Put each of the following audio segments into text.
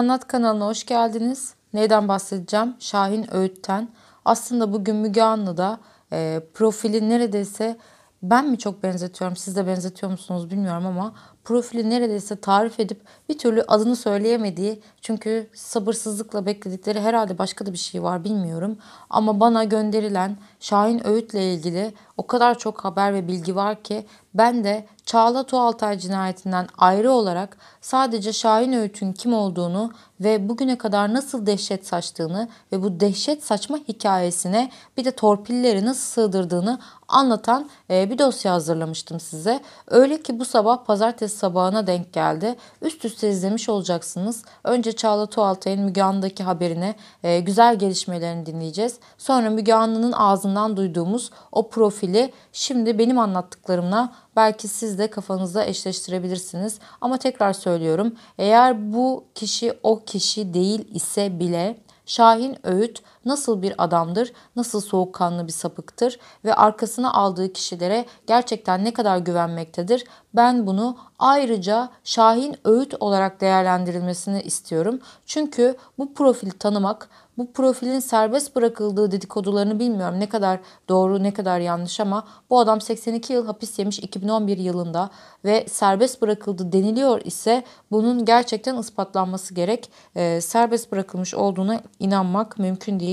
Anlat kanalına hoş geldiniz. Neyden bahsedeceğim? Şahin Öğüt'ten. Aslında bugün Müge Anlı'da e, profili neredeyse ben mi çok benzetiyorum, siz de benzetiyor musunuz bilmiyorum ama profili neredeyse tarif edip bir türlü adını söyleyemediği çünkü sabırsızlıkla bekledikleri herhalde başka da bir şey var bilmiyorum. Ama bana gönderilen Şahin Öğüt'le ilgili o kadar çok haber ve bilgi var ki ben de Çağla Tuğaltay cinayetinden ayrı olarak sadece Şahin Öğüt'ün kim olduğunu ve bugüne kadar nasıl dehşet saçtığını ve bu dehşet saçma hikayesine bir de torpilleri nasıl sığdırdığını anlatan e, bir dosya hazırlamıştım size. Öyle ki bu sabah pazartesi sabahına denk geldi. Üst üste izlemiş olacaksınız. Önce Çağla Tuğaltay'ın Müge Anlı'daki haberine e, güzel gelişmelerini dinleyeceğiz. Sonra Müge Anlı'nın ağzını ağzından duyduğumuz o profili şimdi benim anlattıklarımla belki siz de kafanızda eşleştirebilirsiniz. Ama tekrar söylüyorum eğer bu kişi o kişi değil ise bile Şahin Öğüt nasıl bir adamdır, nasıl soğukkanlı bir sapıktır ve arkasına aldığı kişilere gerçekten ne kadar güvenmektedir? Ben bunu ayrıca şahin öğüt olarak değerlendirilmesini istiyorum. Çünkü bu profil tanımak bu profilin serbest bırakıldığı dedikodularını bilmiyorum ne kadar doğru ne kadar yanlış ama bu adam 82 yıl hapis yemiş 2011 yılında ve serbest bırakıldı deniliyor ise bunun gerçekten ispatlanması gerek. E, serbest bırakılmış olduğuna inanmak mümkün değil.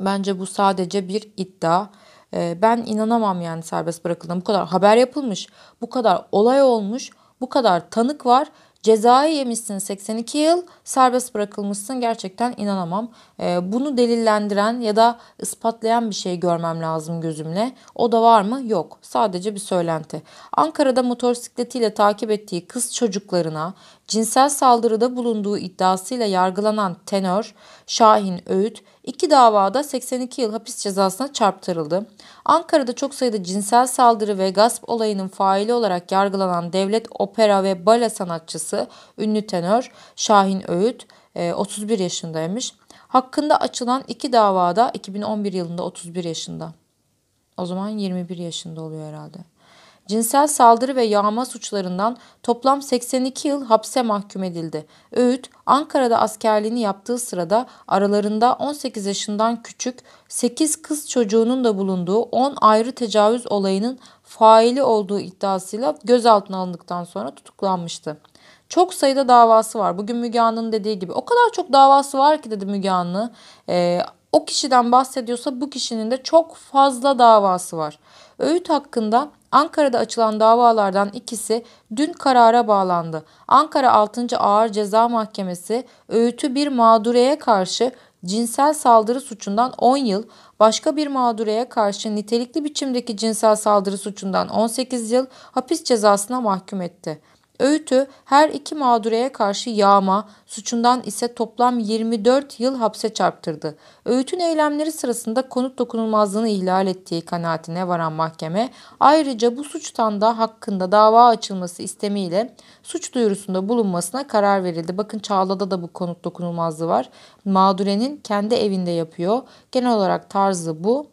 Bence bu sadece bir iddia. Ee, ben inanamam yani serbest bırakıldığına. Bu kadar haber yapılmış, bu kadar olay olmuş, bu kadar tanık var. Cezayı yemişsin 82 yıl, serbest bırakılmışsın gerçekten inanamam. Ee, bunu delillendiren ya da ispatlayan bir şey görmem lazım gözümle. O da var mı? Yok. Sadece bir söylenti. Ankara'da motosikletiyle takip ettiği kız çocuklarına cinsel saldırıda bulunduğu iddiasıyla yargılanan tenör Şahin Öğüt İki davada 82 yıl hapis cezasına çarptırıldı. Ankara'da çok sayıda cinsel saldırı ve gasp olayının faili olarak yargılanan devlet opera ve bale sanatçısı ünlü tenör Şahin Öğüt 31 e, yaşındaymış. Hakkında açılan iki davada 2011 yılında 31 yaşında. O zaman 21 yaşında oluyor herhalde cinsel saldırı ve yağma suçlarından toplam 82 yıl hapse mahkum edildi. Öğüt, Ankara'da askerliğini yaptığı sırada aralarında 18 yaşından küçük 8 kız çocuğunun da bulunduğu 10 ayrı tecavüz olayının faili olduğu iddiasıyla gözaltına alındıktan sonra tutuklanmıştı. Çok sayıda davası var. Bugün Müge Anlı'nın dediği gibi o kadar çok davası var ki dedi Müge Anlı. Ee, o kişiden bahsediyorsa bu kişinin de çok fazla davası var. Öğüt hakkında Ankara'da açılan davalardan ikisi dün karara bağlandı. Ankara 6. Ağır Ceza Mahkemesi öğütü bir mağdureye karşı cinsel saldırı suçundan 10 yıl, başka bir mağdureye karşı nitelikli biçimdeki cinsel saldırı suçundan 18 yıl hapis cezasına mahkum etti. Öğüt'ü her iki mağdureye karşı yağma, suçundan ise toplam 24 yıl hapse çarptırdı. Öğüt'ün eylemleri sırasında konut dokunulmazlığını ihlal ettiği kanaatine varan mahkeme ayrıca bu suçtan da hakkında dava açılması istemiyle suç duyurusunda bulunmasına karar verildi. Bakın Çağla'da da bu konut dokunulmazlığı var. Mağdurenin kendi evinde yapıyor. Genel olarak tarzı bu.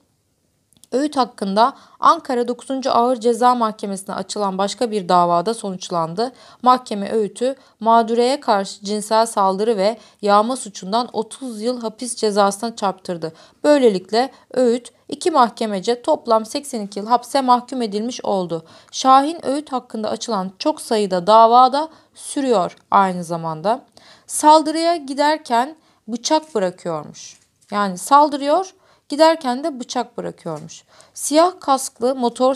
Öğüt hakkında Ankara 9. Ağır Ceza Mahkemesi'ne açılan başka bir davada sonuçlandı. Mahkeme Öğüt'ü mağdureye karşı cinsel saldırı ve yağma suçundan 30 yıl hapis cezasına çarptırdı. Böylelikle Öğüt iki mahkemece toplam 82 yıl hapse mahkum edilmiş oldu. Şahin Öğüt hakkında açılan çok sayıda davada sürüyor aynı zamanda. Saldırıya giderken bıçak bırakıyormuş. Yani saldırıyor Giderken de bıçak bırakıyormuş. Siyah kasklı motor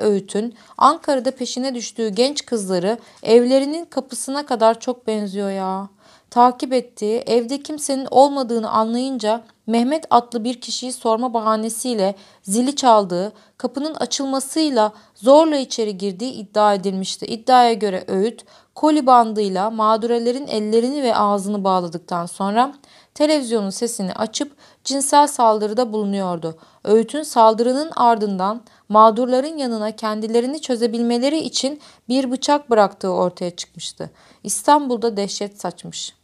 Öğüt'ün Ankara'da peşine düştüğü genç kızları evlerinin kapısına kadar çok benziyor ya. Takip ettiği, evde kimsenin olmadığını anlayınca Mehmet adlı bir kişiyi sorma bahanesiyle zili çaldığı, kapının açılmasıyla zorla içeri girdiği iddia edilmişti. İddiaya göre Öğüt, koli bandıyla mağdurelerin ellerini ve ağzını bağladıktan sonra televizyonun sesini açıp cinsel saldırıda bulunuyordu. Öğüt'ün saldırının ardından mağdurların yanına kendilerini çözebilmeleri için bir bıçak bıraktığı ortaya çıkmıştı. İstanbul'da dehşet saçmış.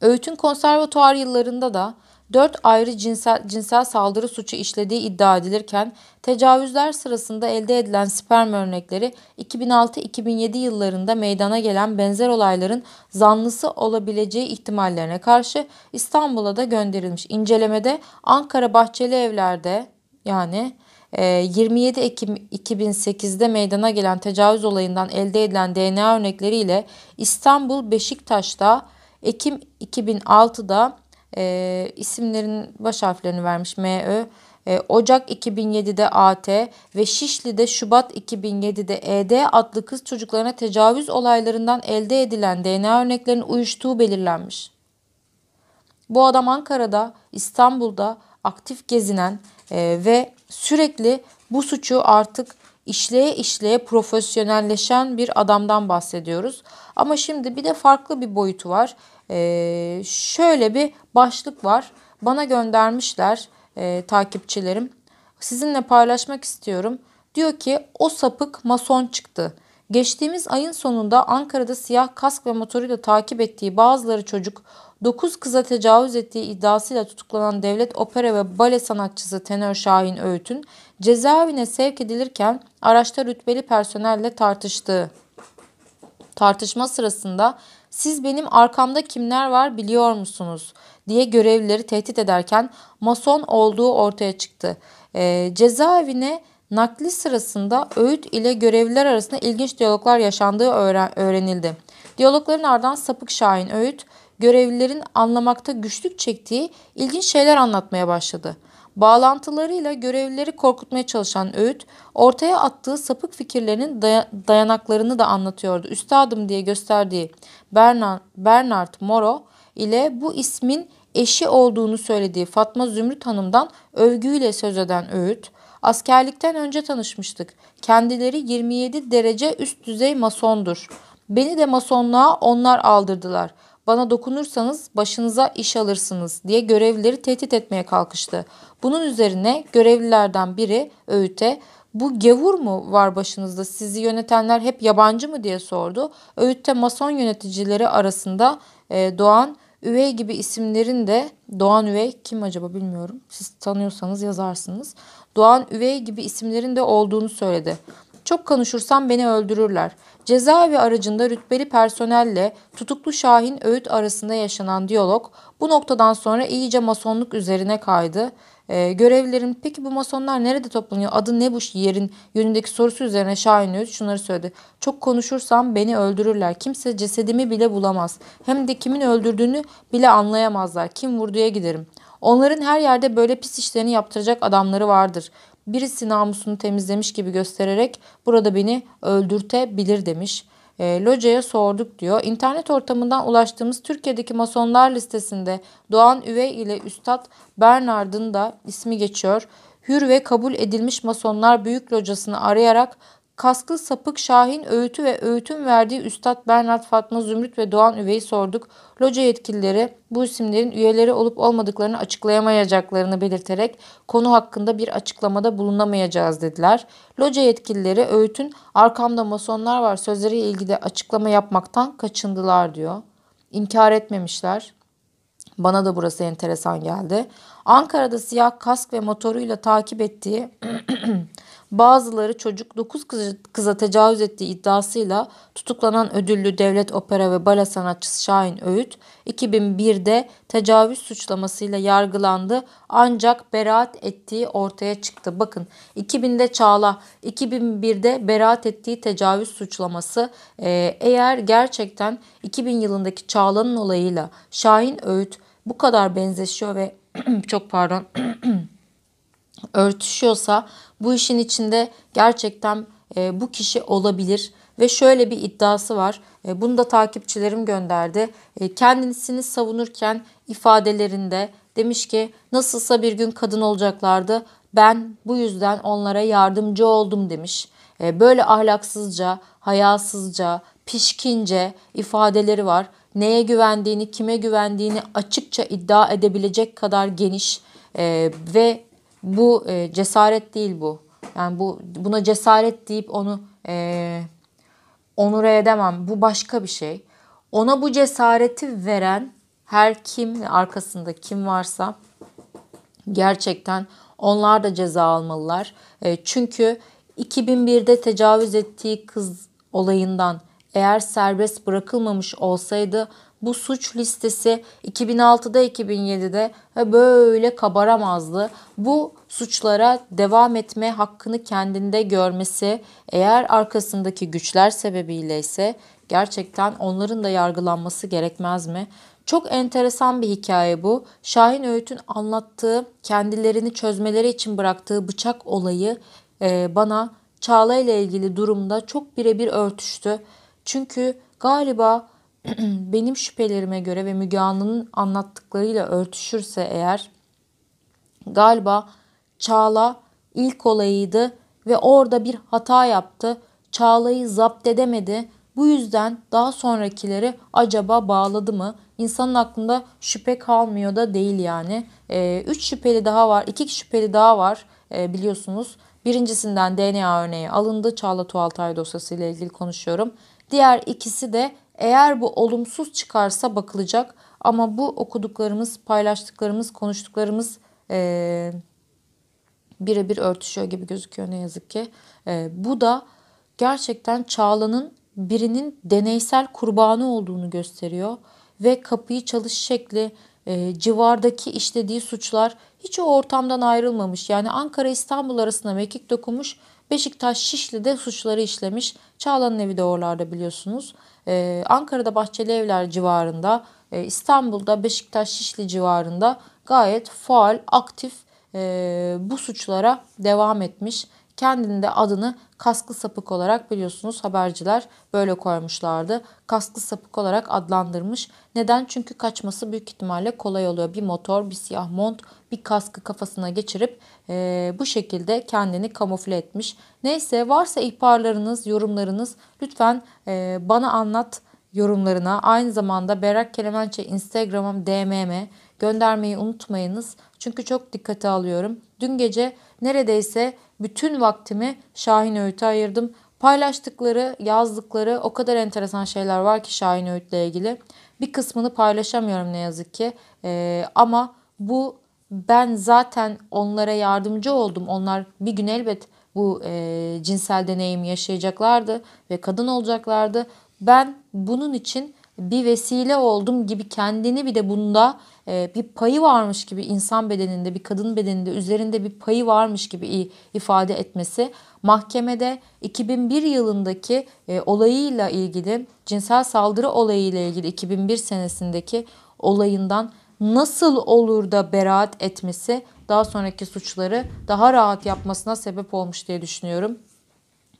Öğüt'ün konservatuar yıllarında da 4 ayrı cinsel, cinsel saldırı suçu işlediği iddia edilirken tecavüzler sırasında elde edilen sperm örnekleri 2006-2007 yıllarında meydana gelen benzer olayların zanlısı olabileceği ihtimallerine karşı İstanbul'a da gönderilmiş. İncelemede Ankara Bahçeli Evler'de yani 27 e, Ekim 2008'de meydana gelen tecavüz olayından elde edilen DNA örnekleriyle İstanbul Beşiktaş'ta Ekim 2006'da e, isimlerin baş harflerini vermiş MÖ. Ee, Ocak 2007'de AT ve Şişli'de Şubat 2007'de ED adlı kız çocuklarına tecavüz olaylarından elde edilen DNA örneklerinin uyuştuğu belirlenmiş. Bu adam Ankara'da, İstanbul'da aktif gezinen e, ve sürekli bu suçu artık işleye işleye profesyonelleşen bir adamdan bahsediyoruz. Ama şimdi bir de farklı bir boyutu var. Ee, şöyle bir başlık var. Bana göndermişler e, takipçilerim. Sizinle paylaşmak istiyorum. Diyor ki o sapık mason çıktı. Geçtiğimiz ayın sonunda Ankara'da siyah kask ve motoruyla takip ettiği bazıları çocuk 9 kıza tecavüz ettiği iddiasıyla tutuklanan devlet opera ve bale sanatçısı Tenör Şahin Öğüt'ün cezaevine sevk edilirken araçta rütbeli personelle tartıştığı. Tartışma sırasında siz benim arkamda kimler var biliyor musunuz diye görevlileri tehdit ederken mason olduğu ortaya çıktı. E, cezaevine nakli sırasında Öğüt ile görevliler arasında ilginç diyaloglar yaşandığı öğrenildi. Diyalogların ardından sapık Şahin Öğüt görevlilerin anlamakta güçlük çektiği ilginç şeyler anlatmaya başladı bağlantılarıyla görevlileri korkutmaya çalışan Öğüt, ortaya attığı sapık fikirlerinin dayanaklarını da anlatıyordu. Üstadım diye gösterdiği Bernard, Moro ile bu ismin eşi olduğunu söylediği Fatma Zümrüt Hanım'dan övgüyle söz eden Öğüt, askerlikten önce tanışmıştık. Kendileri 27 derece üst düzey masondur. Beni de masonluğa onlar aldırdılar. Bana dokunursanız başınıza iş alırsınız diye görevlileri tehdit etmeye kalkıştı. Bunun üzerine görevlilerden biri Öğüt'e bu gevur mu var başınızda sizi yönetenler hep yabancı mı diye sordu. Öğüt'te mason yöneticileri arasında e, Doğan Üvey gibi isimlerin de Doğan Üvey kim acaba bilmiyorum. Siz tanıyorsanız yazarsınız. Doğan Üvey gibi isimlerin de olduğunu söyledi. Çok konuşursam beni öldürürler. Cezaevi aracında rütbeli personelle tutuklu Şahin Öğüt arasında yaşanan diyalog bu noktadan sonra iyice masonluk üzerine kaydı. Ee, görevlilerin peki bu masonlar nerede toplanıyor adı ne bu yerin yönündeki sorusu üzerine Şahin Öğüt şunları söyledi. Çok konuşursam beni öldürürler. Kimse cesedimi bile bulamaz. Hem de kimin öldürdüğünü bile anlayamazlar. Kim vurduya giderim. Onların her yerde böyle pis işlerini yaptıracak adamları vardır birisi namusunu temizlemiş gibi göstererek burada beni öldürtebilir demiş. E, Loca'ya sorduk diyor. İnternet ortamından ulaştığımız Türkiye'deki masonlar listesinde Doğan Üvey ile Üstad Bernard'ın da ismi geçiyor. Hür ve kabul edilmiş masonlar büyük locasını arayarak Kaskı Sapık Şahin Öğütü ve Öğüt'ün verdiği Üstad Bernard Fatma Zümrüt ve Doğan Üvey'i sorduk. Loca yetkilileri bu isimlerin üyeleri olup olmadıklarını açıklayamayacaklarını belirterek konu hakkında bir açıklamada bulunamayacağız dediler. Loca yetkilileri Öğüt'ün arkamda masonlar var sözleriyle ilgili açıklama yapmaktan kaçındılar diyor. İnkar etmemişler. Bana da burası enteresan geldi. Ankara'da siyah kask ve motoruyla takip ettiği Bazıları çocuk 9 kıza tecavüz ettiği iddiasıyla tutuklanan ödüllü devlet opera ve bale sanatçısı Şahin Öğüt 2001'de tecavüz suçlamasıyla yargılandı ancak beraat ettiği ortaya çıktı. Bakın 2000'de Çağla 2001'de beraat ettiği tecavüz suçlaması e, eğer gerçekten 2000 yılındaki Çağla'nın olayıyla Şahin Öğüt bu kadar benzeşiyor ve çok pardon örtüşüyorsa bu işin içinde gerçekten e, bu kişi olabilir ve şöyle bir iddiası var. E, bunu da takipçilerim gönderdi. E, kendisini savunurken ifadelerinde demiş ki nasılsa bir gün kadın olacaklardı. Ben bu yüzden onlara yardımcı oldum demiş. E, böyle ahlaksızca, hayasızca, pişkince ifadeleri var. Neye güvendiğini, kime güvendiğini açıkça iddia edebilecek kadar geniş e, ve bu e, cesaret değil bu. Yani bu buna cesaret deyip onu e, onure edemem. Bu başka bir şey. Ona bu cesareti veren her kim arkasında kim varsa gerçekten onlar da ceza almalılar. E, çünkü 2001'de tecavüz ettiği kız olayından eğer serbest bırakılmamış olsaydı bu suç listesi 2006'da 2007'de böyle kabaramazdı. Bu suçlara devam etme hakkını kendinde görmesi eğer arkasındaki güçler sebebiyle ise gerçekten onların da yargılanması gerekmez mi? Çok enteresan bir hikaye bu. Şahin Öğüt'ün anlattığı, kendilerini çözmeleri için bıraktığı bıçak olayı e, bana Çağla ile ilgili durumda çok birebir örtüştü. Çünkü galiba benim şüphelerime göre ve Müge Anlı'nın anlattıklarıyla örtüşürse eğer galiba Çağla ilk olayıydı ve orada bir hata yaptı. Çağla'yı zapt edemedi. Bu yüzden daha sonrakileri acaba bağladı mı? İnsanın aklında şüphe kalmıyor da değil yani. e, üç şüpheli daha var, iki şüpheli daha var e, biliyorsunuz. Birincisinden DNA örneği alındı. Çağla Tuğaltay dosyası ile ilgili konuşuyorum. Diğer ikisi de eğer bu olumsuz çıkarsa bakılacak ama bu okuduklarımız, paylaştıklarımız, konuştuklarımız e, birebir örtüşüyor gibi gözüküyor ne yazık ki. E, bu da gerçekten Çağla'nın birinin deneysel kurbanı olduğunu gösteriyor ve kapıyı çalış şekli, e, civardaki işlediği suçlar hiç o ortamdan ayrılmamış. Yani Ankara İstanbul arasında mekik dokunmuş, Beşiktaş Şişli'de suçları işlemiş. Çağla'nın evi de oralarda biliyorsunuz. Ee, Ankara'da Bahçeli Evler civarında, e, İstanbul'da Beşiktaş Şişli civarında gayet faal, aktif e, bu suçlara devam etmiş kendinde adını kaskı sapık olarak biliyorsunuz haberciler böyle koymuşlardı. Kaskı sapık olarak adlandırmış. Neden? Çünkü kaçması büyük ihtimalle kolay oluyor. Bir motor, bir siyah mont, bir kaskı kafasına geçirip e, bu şekilde kendini kamufle etmiş. Neyse varsa ihbarlarınız, yorumlarınız lütfen e, bana anlat yorumlarına. Aynı zamanda Berrak Kelemençe Instagram'ım DM'me göndermeyi unutmayınız. Çünkü çok dikkate alıyorum. Dün gece neredeyse bütün vaktimi Şahin Öğüt'e ayırdım. Paylaştıkları, yazdıkları o kadar enteresan şeyler var ki Şahin Öğüt'le ilgili. Bir kısmını paylaşamıyorum ne yazık ki. Ee, ama bu ben zaten onlara yardımcı oldum. Onlar bir gün elbet bu e, cinsel deneyimi yaşayacaklardı ve kadın olacaklardı. Ben bunun için bir vesile oldum gibi kendini bir de bunda ee, bir payı varmış gibi insan bedeninde bir kadın bedeninde üzerinde bir payı varmış gibi ifade etmesi mahkemede 2001 yılındaki e, olayıyla ilgili cinsel saldırı olayıyla ilgili 2001 senesindeki olayından nasıl olur da beraat etmesi daha sonraki suçları daha rahat yapmasına sebep olmuş diye düşünüyorum.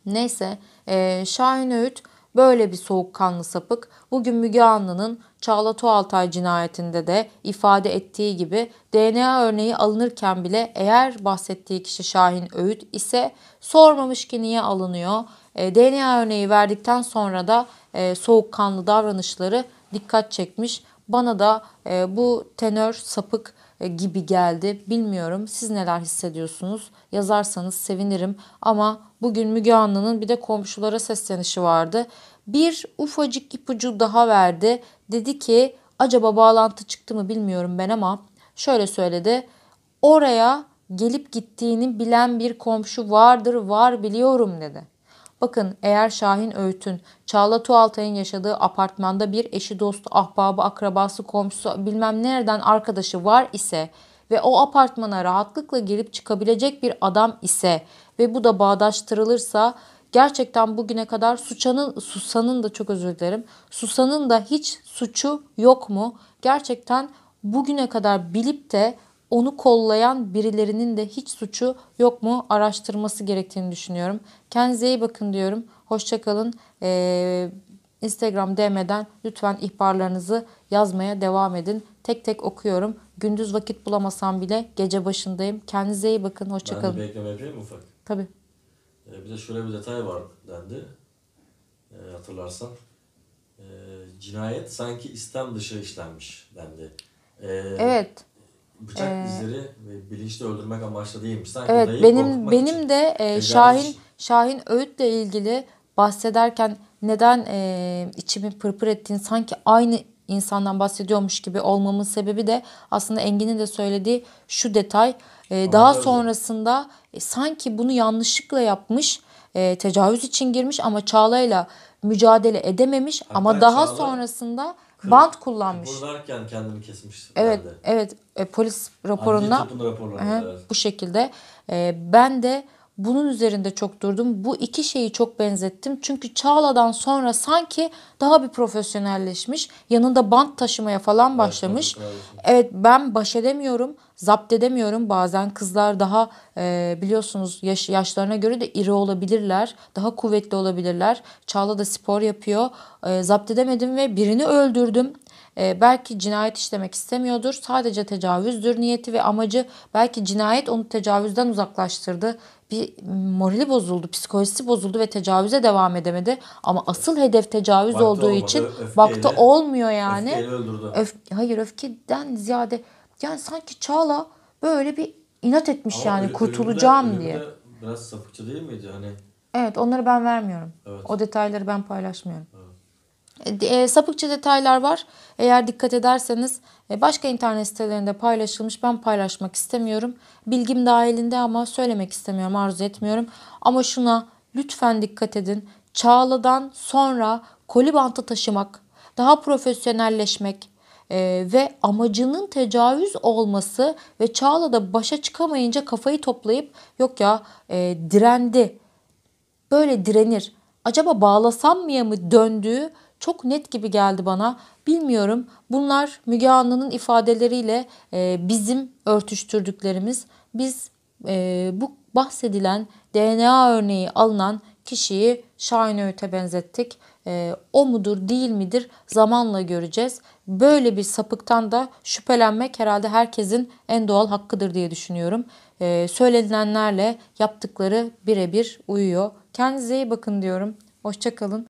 Neyse e, Şahin Öğüt Böyle bir soğukkanlı sapık bugün Müge Anlı'nın Çağla Tuğaltay cinayetinde de ifade ettiği gibi DNA örneği alınırken bile eğer bahsettiği kişi Şahin Öğüt ise sormamış ki niye alınıyor. E, DNA örneği verdikten sonra da e, soğukkanlı davranışları dikkat çekmiş. Bana da e, bu tenör sapık e, gibi geldi. Bilmiyorum siz neler hissediyorsunuz? Yazarsanız sevinirim. Ama bugün Müge Anlı'nın bir de komşulara seslenişi vardı. Bir ufacık ipucu daha verdi. Dedi ki acaba bağlantı çıktı mı bilmiyorum ben ama şöyle söyledi. Oraya gelip gittiğini bilen bir komşu vardır var biliyorum dedi. Bakın eğer Şahin Öğüt'ün Çağla Tuğaltay'ın yaşadığı apartmanda bir eşi dostu, ahbabı, akrabası, komşusu bilmem nereden arkadaşı var ise ve o apartmana rahatlıkla girip çıkabilecek bir adam ise ve bu da bağdaştırılırsa gerçekten bugüne kadar Suçan'ın, Susan'ın da çok özür dilerim. Susan'ın da hiç suçu yok mu? Gerçekten bugüne kadar bilip de onu kollayan birilerinin de hiç suçu yok mu araştırması gerektiğini düşünüyorum. Kendinize iyi bakın diyorum. Hoşçakalın. Ee, Instagram DM'den lütfen ihbarlarınızı yazmaya devam edin. Tek tek okuyorum. Gündüz vakit bulamasam bile gece başındayım. Kendinize iyi bakın. Hoşçakalın. Ben de bekleme yapayım ufak? Tabii. Ee, bir de şöyle bir detay var dendi. Ee, hatırlarsan. Ee, cinayet sanki İslam dışı işlenmiş dendi. Ee, evet bıçak ee, izleri ve bilinçli öldürmek amaçlı değilmiş. Sanki evet benim benim için. de e, Şahin Şahin Öğüt'le ilgili bahsederken neden e, içimi pırpır ettiğin sanki aynı insandan bahsediyormuş gibi olmamın sebebi de aslında Engin'in de söylediği şu detay. E, daha öyle. sonrasında e, sanki bunu yanlışlıkla yapmış, e, tecavüz için girmiş ama Çağla'yla mücadele edememiş Hatta ama daha Çağla... sonrasında bant kullanmış. Kıpırdarken kendini kesmiştim. Evet, herhalde. evet. E, polis raporunda, raporunda bu şekilde. E, ben de bunun üzerinde çok durdum. Bu iki şeyi çok benzettim. Çünkü Çağla'dan sonra sanki daha bir profesyonelleşmiş. Yanında bant taşımaya falan başlamış. Evet, ben baş edemiyorum. Zapt edemiyorum. Bazen kızlar daha e, biliyorsunuz yaş, yaşlarına göre de iri olabilirler. Daha kuvvetli olabilirler. Çağla da spor yapıyor. E, zapt edemedim ve birini öldürdüm. E, belki cinayet işlemek istemiyordur. Sadece tecavüzdür niyeti ve amacı belki cinayet onu tecavüzden uzaklaştırdı bir morali bozuldu, psikolojisi bozuldu ve tecavüze devam edemedi. Ama asıl hedef tecavüz baktı olduğu olmadı, için öfkeyle, baktı olmuyor yani. Öfkeyle öldürdü. Öf, hayır öfkeden ziyade yani sanki Çağla böyle bir inat etmiş Ama yani kurtulacağım ölümde, diye. Ölümde biraz sapıkçı değil miydi hani? Evet onları ben vermiyorum. Evet. O detayları ben paylaşmıyorum. Evet. E, e, sapıkça detaylar var. Eğer dikkat ederseniz e, başka internet sitelerinde paylaşılmış. Ben paylaşmak istemiyorum. Bilgim dahilinde ama söylemek istemiyorum, arzu etmiyorum. Ama şuna lütfen dikkat edin. Çağla'dan sonra koli bantı taşımak, daha profesyonelleşmek, ee, ve amacının tecavüz olması ve Çağla başa çıkamayınca kafayı toplayıp yok ya e, direndi. Böyle direnir. Acaba bağlasam mıya mı döndüğü çok net gibi geldi bana. Bilmiyorum bunlar Müge Anlı'nın ifadeleriyle e, bizim örtüştürdüklerimiz. Biz e, bu bahsedilen DNA örneği alınan kişiyi Şahin Öğüt'e benzettik. E, o mudur değil midir zamanla göreceğiz. Böyle bir sapıktan da şüphelenmek herhalde herkesin en doğal hakkıdır diye düşünüyorum. Söylenenlerle yaptıkları birebir uyuyor. Kendinize iyi bakın diyorum. Hoşçakalın.